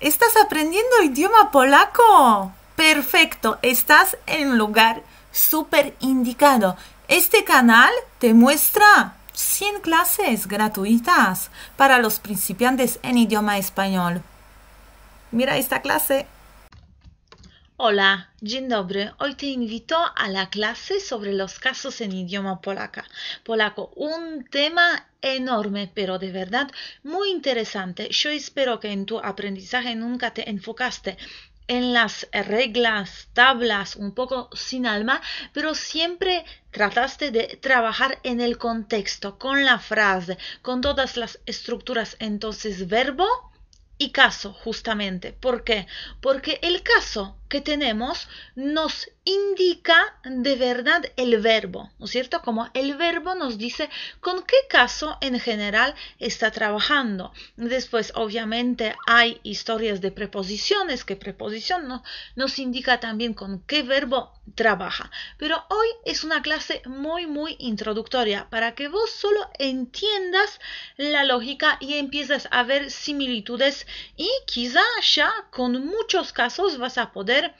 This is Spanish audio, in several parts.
¿Estás aprendiendo idioma polaco? Perfecto, estás en un lugar súper indicado. Este canal te muestra 100 clases gratuitas para los principiantes en idioma español. Mira esta clase. Hola, dzień dobry. Hoy te invito a la clase sobre los casos en idioma polaca. polaco. Un tema enorme, pero de verdad muy interesante. Yo espero que en tu aprendizaje nunca te enfocaste en las reglas, tablas, un poco sin alma, pero siempre trataste de trabajar en el contexto, con la frase, con todas las estructuras. Entonces, verbo y caso, justamente. ¿Por qué? Porque el caso que tenemos nos indica de verdad el verbo, ¿no es cierto? Como el verbo nos dice con qué caso en general está trabajando. Después, obviamente, hay historias de preposiciones, que preposición nos indica también con qué verbo trabaja. Pero hoy es una clase muy, muy introductoria para que vos solo entiendas la lógica y empieces a ver similitudes y quizá ya con muchos casos vas a poder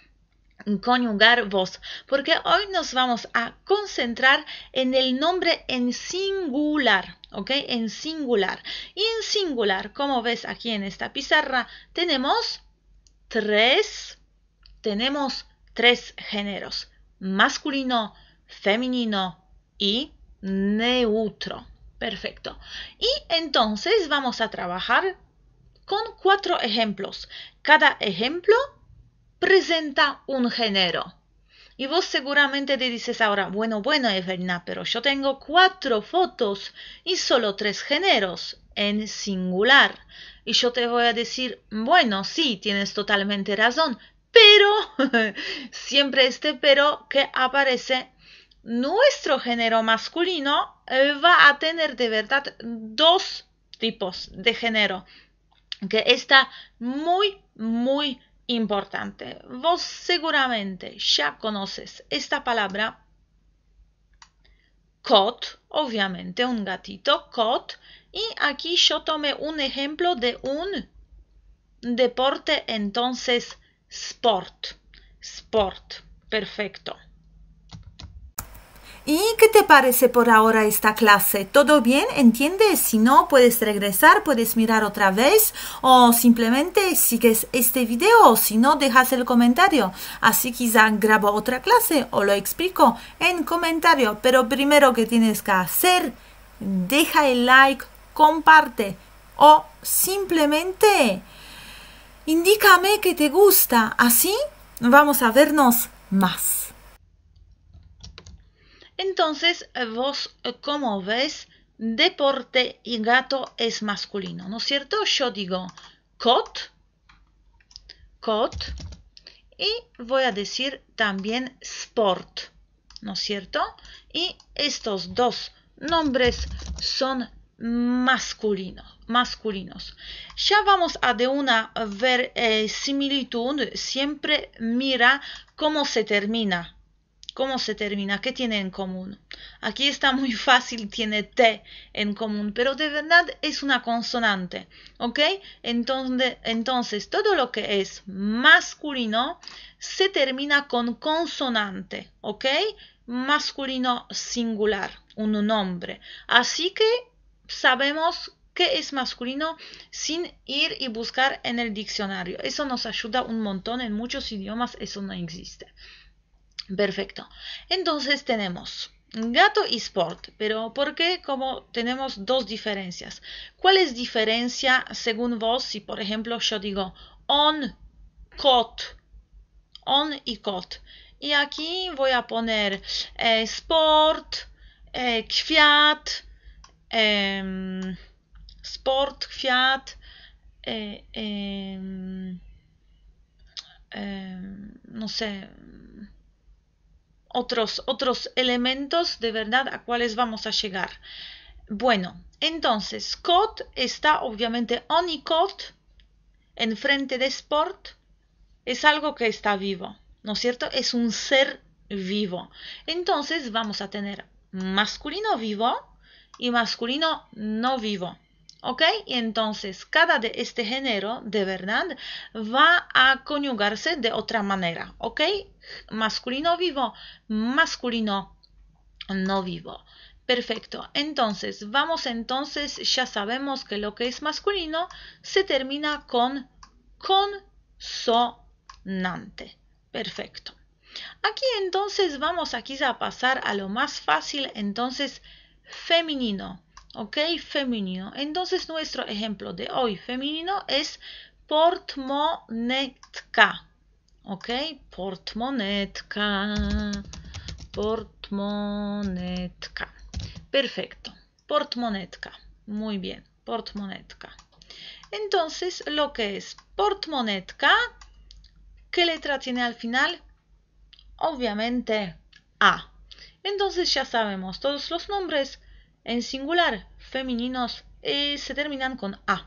conyugar vos, porque hoy nos vamos a concentrar en el nombre en singular, ¿ok? En singular. Y en singular, como ves aquí en esta pizarra, tenemos tres, tenemos tres géneros, masculino, femenino y neutro. Perfecto. Y entonces vamos a trabajar con cuatro ejemplos. Cada ejemplo presenta un género. Y vos seguramente te dices ahora, bueno, bueno, Evelina, pero yo tengo cuatro fotos y solo tres géneros en singular. Y yo te voy a decir, bueno, sí, tienes totalmente razón, pero siempre este pero que aparece nuestro género masculino eh, va a tener de verdad dos tipos de género que está muy muy importante. Vos seguramente ya conoces esta palabra. Cot, obviamente un gatito, cot. Y aquí yo tomé un ejemplo de un deporte, entonces sport. Sport, perfecto. ¿Y qué te parece por ahora esta clase? ¿Todo bien? ¿Entiendes? Si no, puedes regresar, puedes mirar otra vez o simplemente sigues este video. Si no, dejas el comentario. Así quizá grabo otra clase o lo explico en comentario. Pero primero que tienes que hacer, deja el like, comparte o simplemente indícame que te gusta. Así vamos a vernos más. Entonces, eh, vos, eh, como ves, deporte y gato es masculino, ¿no es cierto? Yo digo cot, cot, y voy a decir también sport, ¿no es cierto? Y estos dos nombres son masculinos. Ya vamos a de una ver eh, similitud, siempre mira cómo se termina ¿Cómo se termina? ¿Qué tiene en común? Aquí está muy fácil, tiene T en común, pero de verdad es una consonante, ¿ok? Entonces, entonces todo lo que es masculino se termina con consonante, ¿ok? Masculino singular, un nombre. Así que sabemos qué es masculino sin ir y buscar en el diccionario. Eso nos ayuda un montón, en muchos idiomas eso no existe. Perfecto. Entonces tenemos gato y sport, pero ¿por qué? Como tenemos dos diferencias. ¿Cuál es diferencia según vos si, por ejemplo, yo digo on, cot, on y cot? Y aquí voy a poner eh, sport, eh, em, sport, kwiat, eh, em, em, no sé, otros, otros elementos de verdad a cuáles vamos a llegar. Bueno, entonces, Scott está obviamente en frente de Sport. Es algo que está vivo, ¿no es cierto? Es un ser vivo. Entonces vamos a tener masculino vivo y masculino no vivo. ¿Ok? Y entonces cada de este género, de verdad, va a conyugarse de otra manera. ¿Ok? Masculino vivo, masculino no vivo. Perfecto. Entonces, vamos entonces, ya sabemos que lo que es masculino se termina con consonante. Perfecto. Aquí entonces vamos aquí a pasar a lo más fácil, entonces femenino. ¿ok? Femenino. Entonces nuestro ejemplo de hoy femenino es portmonetka, ¿ok? Portmonetka, portmonetka. Perfecto, portmonetka. Muy bien, portmonetka. Entonces, lo que es portmonetka, ¿qué letra tiene al final? Obviamente A. Entonces ya sabemos todos los nombres. En singular, femeninos eh, se terminan con A,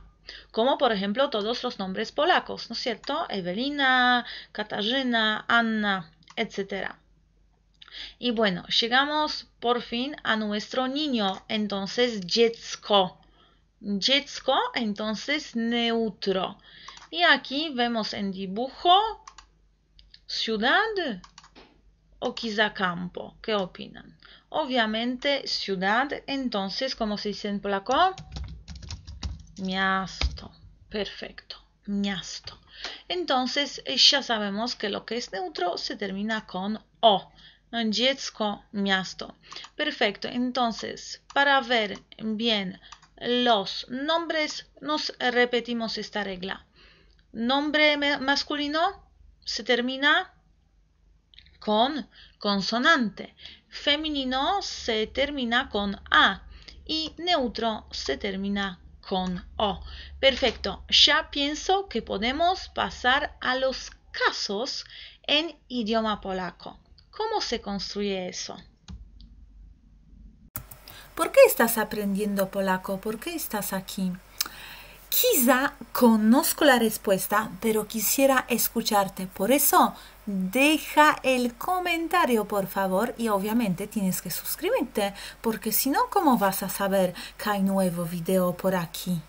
como por ejemplo todos los nombres polacos, ¿no es cierto? Evelina, Katarzyna, Anna, etc. Y bueno, llegamos por fin a nuestro niño, entonces dziecko. Dziecko, entonces neutro. Y aquí vemos en dibujo ciudad o quizá campo. ¿Qué opinan? Obviamente ciudad, entonces, como se dice en polaco? Miasto. Perfecto, miasto. Entonces eh, ya sabemos que lo que es neutro se termina con o. Dziecko, miasto. Perfecto, entonces, para ver bien los nombres, nos repetimos esta regla. Nombre masculino se termina con consonante. Femenino se termina con A y neutro se termina con O. Perfecto, ya pienso que podemos pasar a los casos en idioma polaco. ¿Cómo se construye eso? ¿Por qué estás aprendiendo polaco? ¿Por qué estás aquí? Quizá conozco la respuesta, pero quisiera escucharte. Por eso deja el comentario por favor y obviamente tienes que suscribirte porque si no, ¿cómo vas a saber que hay nuevo video por aquí?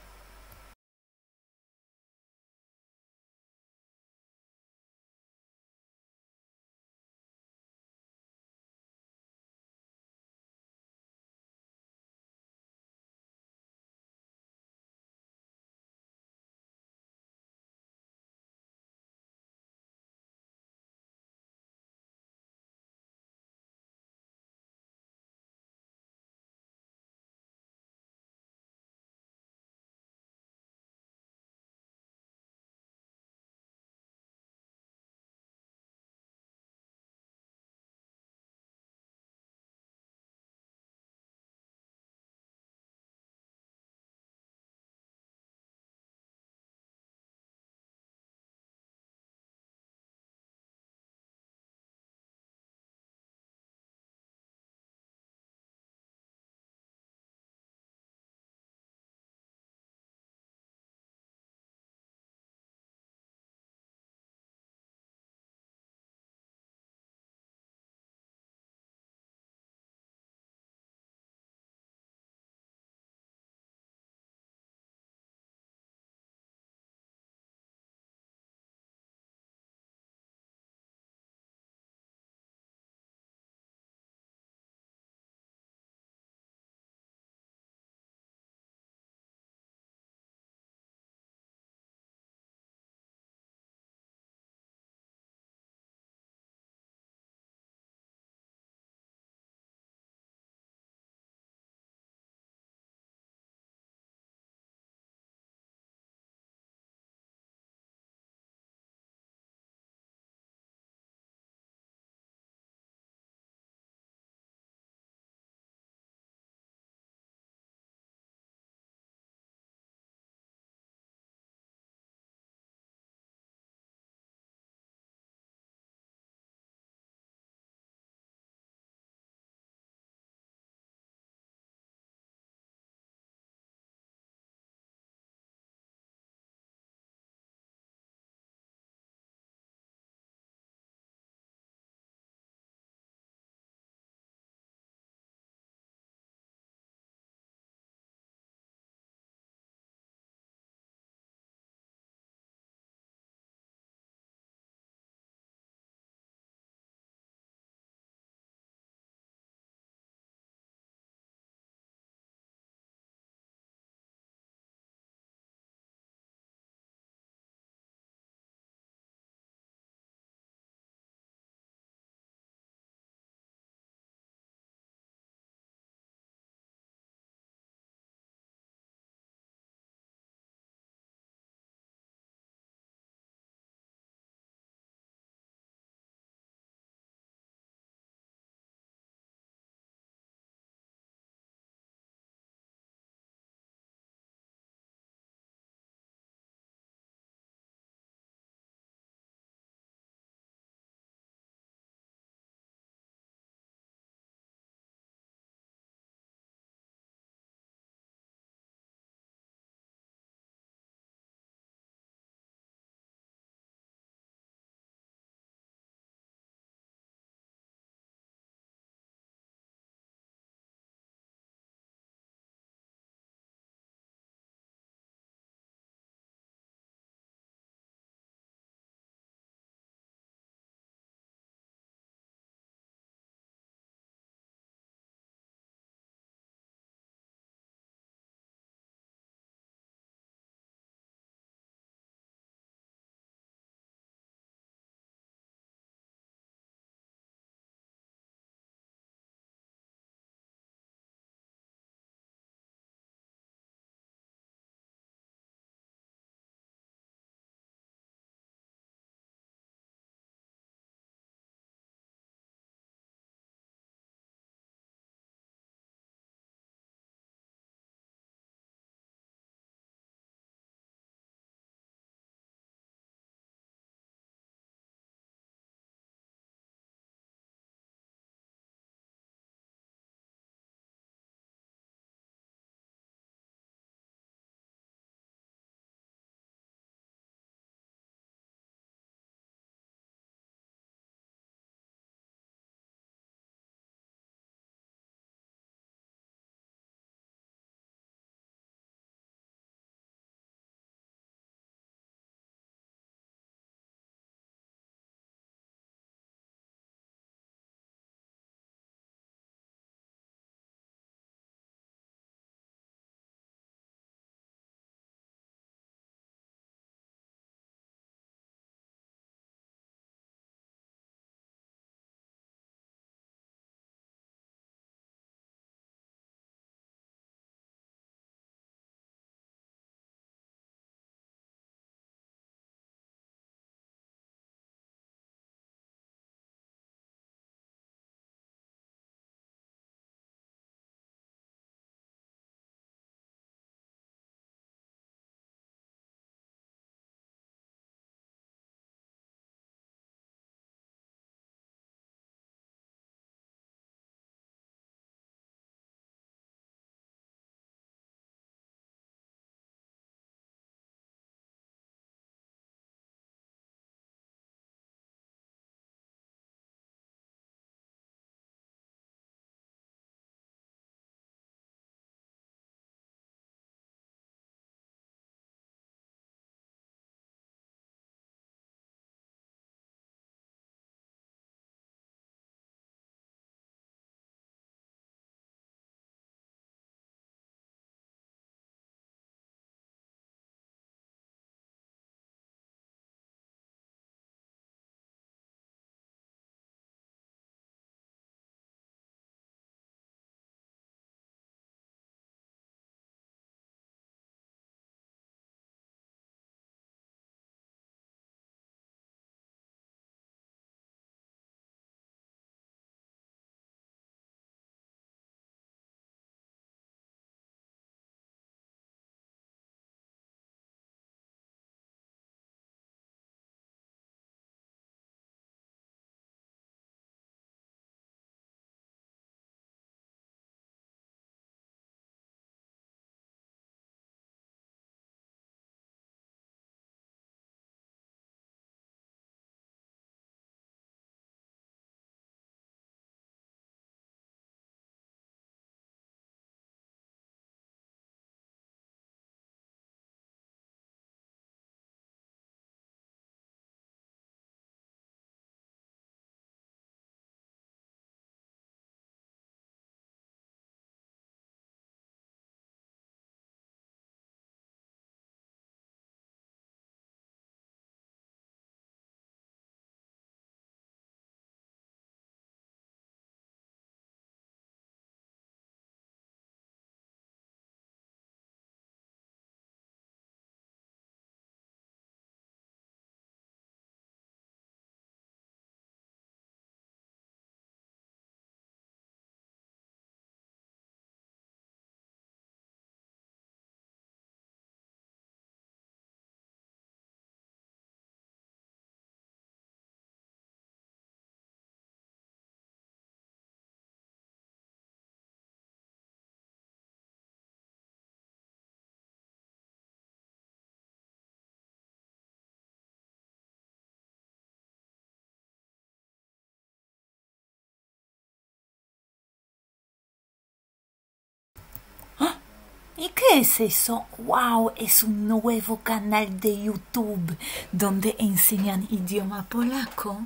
¿Y qué es eso? ¡Wow! Es un nuevo canal de YouTube donde enseñan idioma polaco.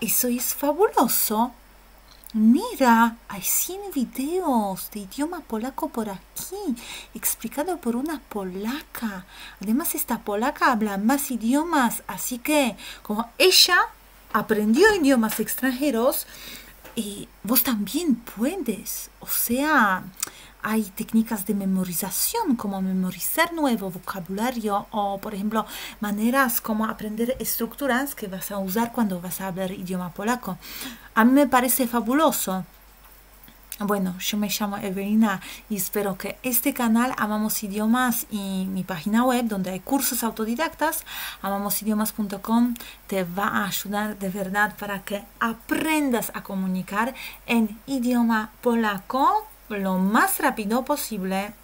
Eso es fabuloso. Mira, hay 100 videos de idioma polaco por aquí, explicado por una polaca. Además, esta polaca habla más idiomas, así que como ella aprendió idiomas extranjeros, eh, vos también puedes. O sea, hay técnicas de memorización, como memorizar nuevo vocabulario o, por ejemplo, maneras como aprender estructuras que vas a usar cuando vas a hablar idioma polaco. A mí me parece fabuloso. Bueno, yo me llamo Evelina y espero que este canal Amamos Idiomas y mi página web donde hay cursos autodidactas, amamosidiomas.com, te va a ayudar de verdad para que aprendas a comunicar en idioma polaco lo más rápido posible